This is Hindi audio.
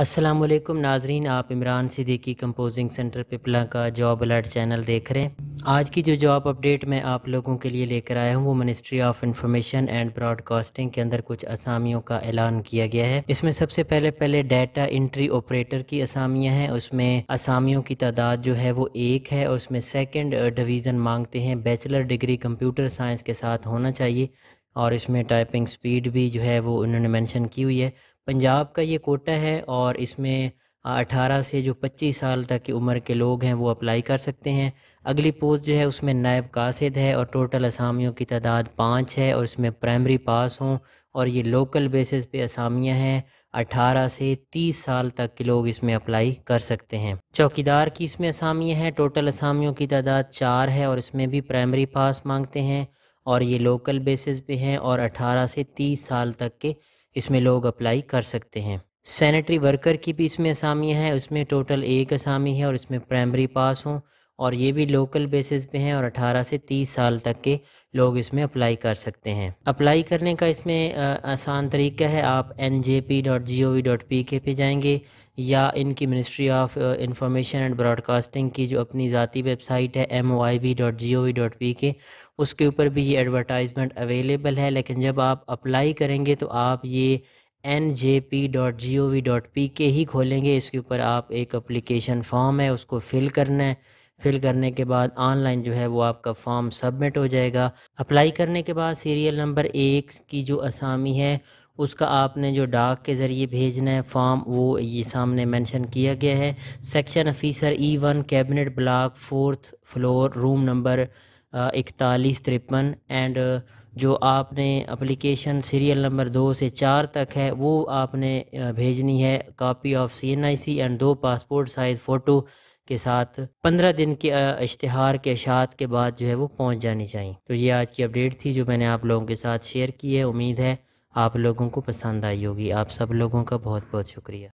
असलम नाजरीन आप इमरान सिद्दीकी कंपोजिंग सेंटर पिपला का जॉब अलर्ट चैनल देख रहे हैं आज की जो जॉब अपडेट मैं आप लोगों के लिए लेकर आया हूँ वो ministry of information and broadcasting के अंदर कुछ असामियों का ऐलान किया गया है इसमें सबसे पहले पहले डाटा इंट्री ऑपरेटर की असामियाँ हैं उसमें असामियों की तादाद जो है वो एक है और उसमें सेकेंड डिवीज़न मांगते हैं बैचलर डिग्री कंप्यूटर साइंस के साथ होना चाहिए और इसमें टाइपिंग स्पीड भी जो है वो उन्होंने मैंशन की हुई है पंजाब का ये कोटा है और इसमें 18 से जो 25 साल तक की उम्र के लोग हैं वो अप्लाई कर सकते हैं अगली पोस्ट जो है उसमें नायब कासिद है और टोटल असामियों की तादाद पाँच है और इसमें प्राइमरी पास हों और ये लोकल बेसिस पे असामियाँ हैं 18 से 30 साल तक के लोग इसमें अप्लाई कर सकते हैं चौकीदार की इसमें असामियाँ हैं टोटल असामियों की तादाद चार है और इसमें भी प्राइमरी पास मांगते हैं और ये लोकल बेसिस पे हैं और 18 से 30 साल तक के इसमें लोग अप्लाई कर सकते हैं सैनिटरी वर्कर की भी इसमें असामियाँ है उसमें टोटल एक असामी है और इसमें प्राइमरी पास हों और ये भी लोकल बेसिस पे हैं और 18 से 30 साल तक के लोग इसमें अप्लाई कर सकते हैं अप्लाई करने का इसमें आसान तरीका है आप N J P dot G O V dot P K पे जाएंगे या इनकी ministry of information and broadcasting की जो अपनी ज़ाती वेबसाइट है M O I B dot G O V dot P K उसके ऊपर भी ये एडवर्टाइजमेंट अवेलेबल है लेकिन जब आप अप्लाई करेंगे तो आप ये N J P dot G O V dot P K ही खोलेंगे इसके ऊपर आप एक अप्लीकेशन फॉर्म है उसको फिल करना है फिल करने के बाद ऑनलाइन जो है वो आपका फॉर्म सबमिट हो जाएगा अप्लाई करने के बाद सीरियल नंबर एक की जो असामी है उसका आपने जो डाक के ज़रिए भेजना है फॉर्म वो ये सामने मेंशन किया गया है section officer E e one cabinet block fourth floor room number इकतालीस तिरपन एंड जो आपने अप्लीकेशन सीरियल नंबर दो से चार तक है वो आपने भेजनी है copy of C N I C and दो पासपोर्ट साइज़ फ़ोटो के साथ पंद्रह दिन के इश्तहार के अशात के बाद जो है वो पहुँच जानी चाहिए तो ये आज की अपडेट थी जो मैंने आप लोगों के साथ शेयर की है उम्मीद है आप लोगों को पसंद आई होगी आप सब लोगों का बहुत बहुत शुक्रिया